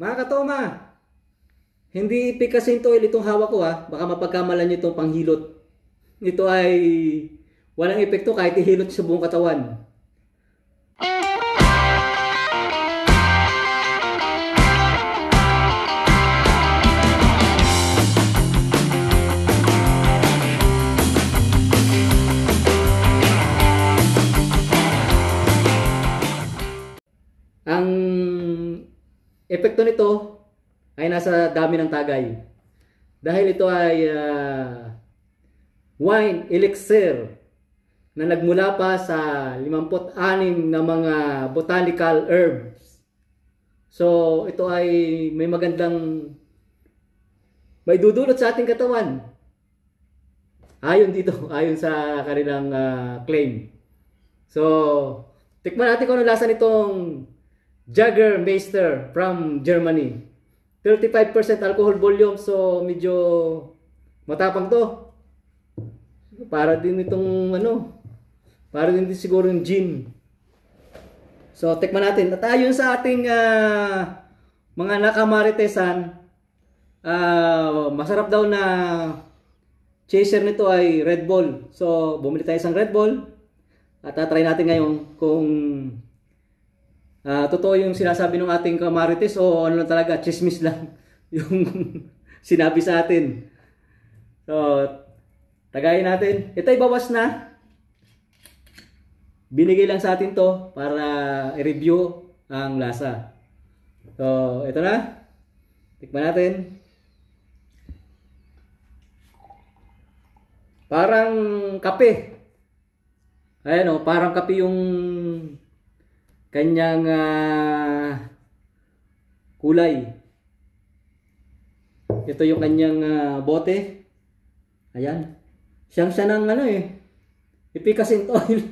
Mga katoma, hindi pikasin toil eh, itong hawak ko ha. Baka mapagkamalan nyo itong panghilot. Ito ay walang epekto kahit ihilot sa buong katawan. Epekto nito ay nasa dami ng tagay. Dahil ito ay uh, wine elixir na nagmula pa sa 56 na mga botanical herbs. So, ito ay may magandang may dudulot sa ating katawan. Ayon dito, ayon sa kanilang uh, claim. So, tikman natin kung ano lasa nitong Jagger Meister from Germany. 35% alcohol volume so medyo matapang to. Para din itong ano, para din, din siguro yung gin. So tekman natin. At ayon sa ating uh, mga nakamaritesan, uh, masarap daw na chaser nito ay Red Bull. So bumili tayo isang Red Bull at uh, try natin ngayon kung uh, totoo yung sinasabi ng ating kamarites o ano lang talaga, chismis lang yung sinabi sa atin. So, tagayin natin. Ito'y bawas na. Binigay lang sa atin to para i-review ang lasa. So, ito na. Tikman natin. Parang kape. Ayan o, oh, parang kape yung kanyang uh, kulay. Ito yung kanyang uh, bote. Ayan. Siyang siya ng ano eh. Ipikas in oil.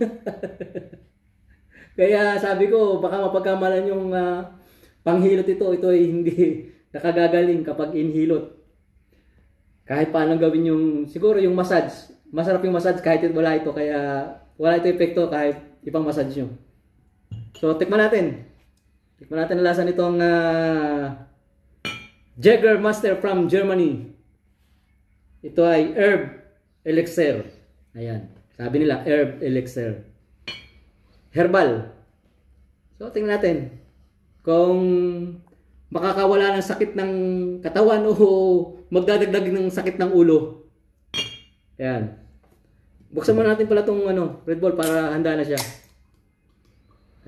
Kaya sabi ko, baka mapagkamalan yung uh, panghilot ito. Ito ay hindi nakagagaling kapag inhilot. Kahit paano gawin yung, siguro yung massage. Masarap yung massage kahit wala ito. Kaya wala ito epekto kahit ipang massage nyo. So, tikman natin. Tikman natin ang lasa nitong uh, ah, Jagger Master from Germany. Ito ay herb elixir. Ayan. Sabi nila, herb elixir. Herbal. So, tingnan natin. Kung makakawala ng sakit ng katawan o magdadagdag ng sakit ng ulo. Ayan. Buksan muna natin pala itong ano, Red Bull para handa na siya.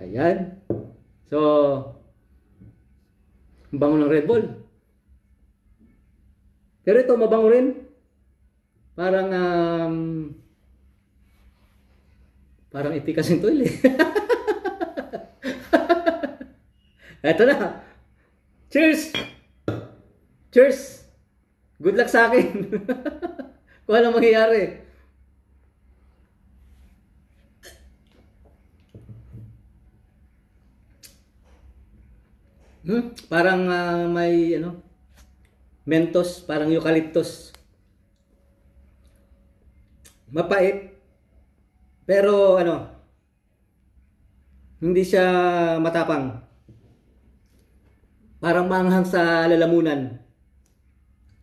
Ayan. So, bango ng Red Bull. Pero ito, mabango rin. Parang, um, parang itikas yung tuwil eh. Eto na. Cheers! Cheers! Good luck sa akin. Kung ano mangyayari. Hmm, parang uh, may ano, mentos, parang eucalyptus. Mapait. Pero ano, hindi siya matapang. Parang manghang sa lalamunan.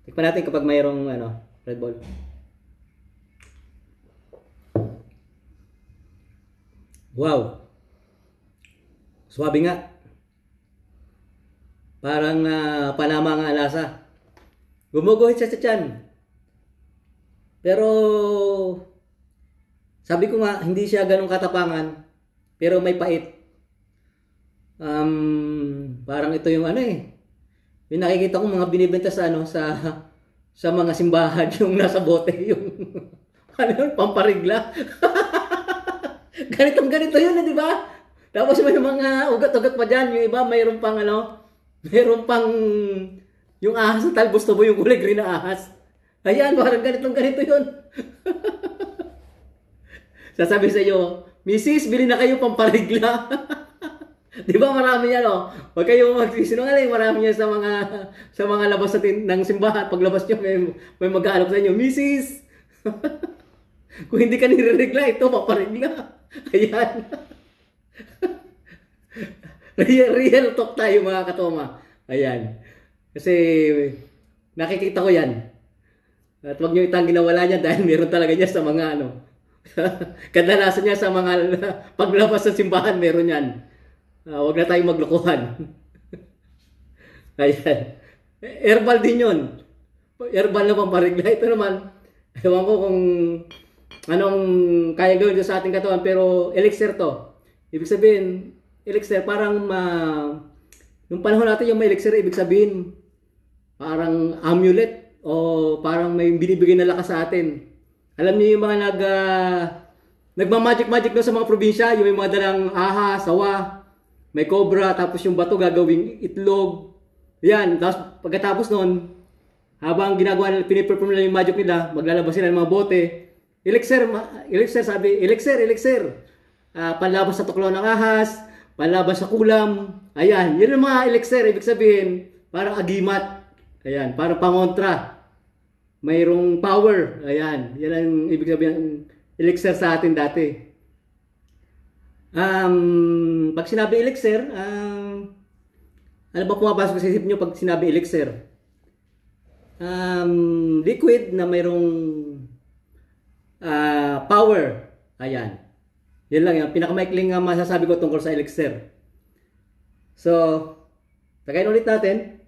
Tingnan natin kapag mayroong ano, Red Bull. Wow. Swabe nga. Parang uh, ah, palama nga lasa. Gumuguhit siya sa tiyan. Pero sabi ko nga, hindi siya ganong katapangan, pero may pait. Um, parang ito yung ano eh. Yung nakikita ko mga binibenta sa ano sa sa mga simbahan yung nasa bote yung ano yun, pamparigla. Ganitong ganito yun, eh, di ba? Tapos may mga ugat-ugat pa dyan. Yung iba mayroon pang ano, Meron pang yung ahas na talbos na mo yung uleg green na ahas. Ayan, parang ganitong ganito yun. Sasabi sa iyo, Mrs. bili na kayo pamparigla. Di ba marami yan, oh. Huwag kayong mag magsisinungaling. Marami yan sa mga, sa mga labas natin ng simbahan. Paglabas nyo, may, may mag sa inyo, Mrs. Kung hindi ka niriregla, ito, paparigla. Ayan real, real talk tayo mga katoma. Ayan. Kasi nakikita ko yan. At wag nyo itang ginawala niya dahil meron talaga niya sa mga ano. Kadalasan niya sa mga paglabas sa simbahan meron yan. Uh, wag na tayong maglukuhan. Ayan. Herbal din yun. Herbal na pamparigla. Ito naman, ewan ko kung anong kaya gawin sa ating katawan pero elixir to. Ibig sabihin, elixir, parang ma... Nung panahon natin yung may elixir, ibig sabihin, parang amulet o parang may binibigay na lakas sa atin. Alam niyo yung mga nag... Uh, Nagma-magic-magic na sa mga probinsya, yung may mga dalang aha, sawa, may cobra, tapos yung bato gagawing itlog. Yan, tapos pagkatapos nun, habang ginagawa nila, piniperform nila yung magic nila, maglalabas sila ng mga bote. Elixir, elixir sabi, elixir, elixir. Uh, panlabas sa tuklo ng ahas, panlabas sa kulam. Ayan, yun ang mga elixir. Ibig sabihin, parang agimat. Ayan, parang pangontra. Mayroong power. Ayan, yan ang ibig sabihin ng elixir sa atin dati. Um, pag sinabi elixir, um, ano ba pumapasok sa isip nyo pag sinabi elixir? Um, liquid na mayroong uh, power. Ayan. Yan lang yung pinakamaikling nga masasabi ko tungkol sa elixir. So, tagayin ulit natin.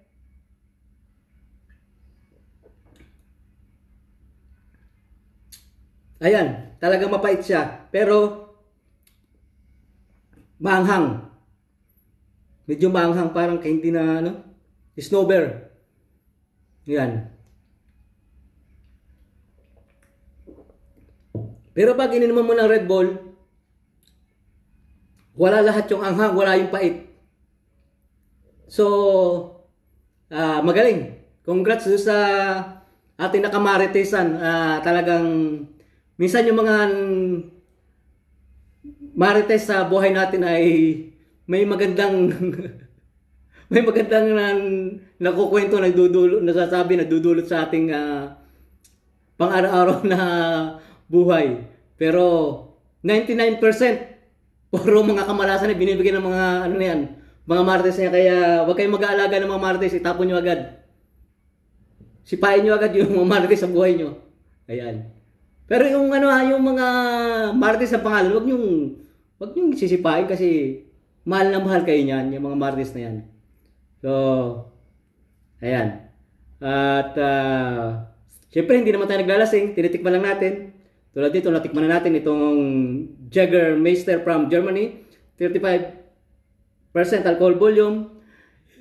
Ayan, talagang mapait siya. Pero, maanghang. Medyo maanghang, parang hindi na, ano, snow bear. Yan. Pero pag ininom mo ng Red Bull, wala lahat yung anghang, wala yung pait. So, uh, magaling. Congrats do sa ating nakamaritesan. Uh, ah, talagang minsan yung mga marites sa buhay natin ay may magandang may magandang na, nakukwento na nasasabi na dudulot sa ating uh, pang-araw-araw na buhay. Pero 99% Puro mga kamalasan ay binibigay ng mga ano na yan, mga martes niya. Kaya wag kayong mag-aalaga ng mga martes, itapon nyo agad. Sipain nyo agad yung mga martes sa buhay nyo. Ayan. Pero yung ano yung mga martes sa pangalan, wag yung wag nyo sisipain kasi mahal na mahal kayo niyan, yung mga martes na yan. So, ayan. At uh, syempre hindi naman tayo naglalasing, tinitikman lang natin. Tulad dito, natikman na natin itong Jagger Meister from Germany. 35% alcohol volume.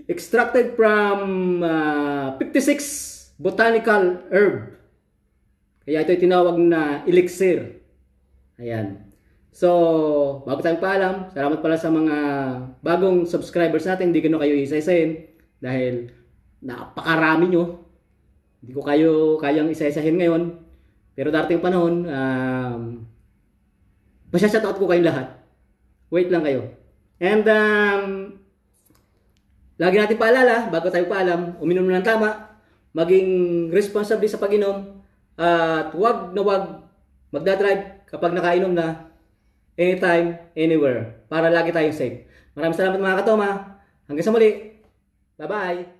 Extracted from uh, 56 botanical herb. Kaya ito tinawag na elixir. Ayan. So, bago tayong paalam, salamat pala sa mga bagong subscribers natin. Hindi ko na kayo isa-isahin dahil napakarami nyo. Hindi ko kayo kayang isa-isahin ngayon. Pero darating panahon, um, masyashoutout ko kayong lahat. Wait lang kayo. And um, lagi natin paalala, bago tayo paalam, uminom na ng tama, maging responsible sa pag-inom, at huwag na wag magdadrive kapag nakainom na anytime, anywhere, para lagi tayong safe. Maraming salamat mga katoma. Hanggang sa muli. Bye-bye!